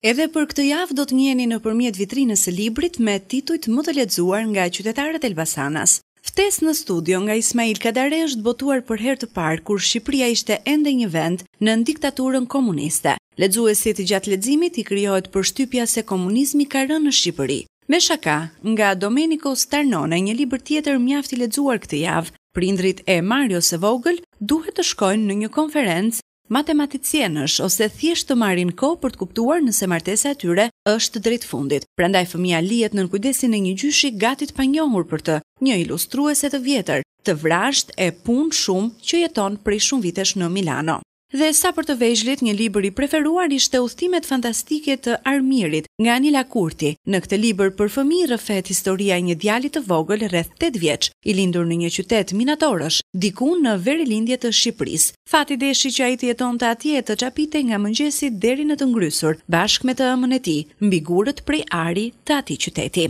Edhe për këtë javë do të njeni në përmjet vitrinës e librit me titujt më të ledzuar nga qytetarët Elbasanas. Ftes në studio nga Ismail Kadare është botuar për her të parë kur Shqipëria ishte ende një vend në diktaturën komuniste. Ledzuesit i gjatë ledzimit i kryohet për shtypja se komunizmi ka rënë në Shqipëri. Me shaka, nga Domenico Starnone, një libër tjetër mjafti ledzuar këtë javë, prindrit e Mario Sevogl duhet të shkojnë në një konferencë matematicienësh ose thjesht të marrin kohë për të kuptuar nëse martesa e tyre është drejt fundit. Prandaj fëmia lihet nën kujdesin e një gjyshi gati të panjohur për të, një ilustruese të vjetër, të vrasht e punë shumë që jeton prej shumë vitesh në Milano. Dhe sa për të vejzhlit, një liber i preferuar ishte uthimet fantastike të Armirit nga Anila Kurti. Në këtë liber për fëmi rëfet historia i një djalit të vogël rreth 8 vjeç, i lindur në një qytet minatorësh, dikun në veri lindje të Shqipëris. Fati deshi që a i të jeton të atje të qapite nga mëngjesit deri në të ngrysur, bashk me të ëmën e mbigurët prej ari të ati qyteti.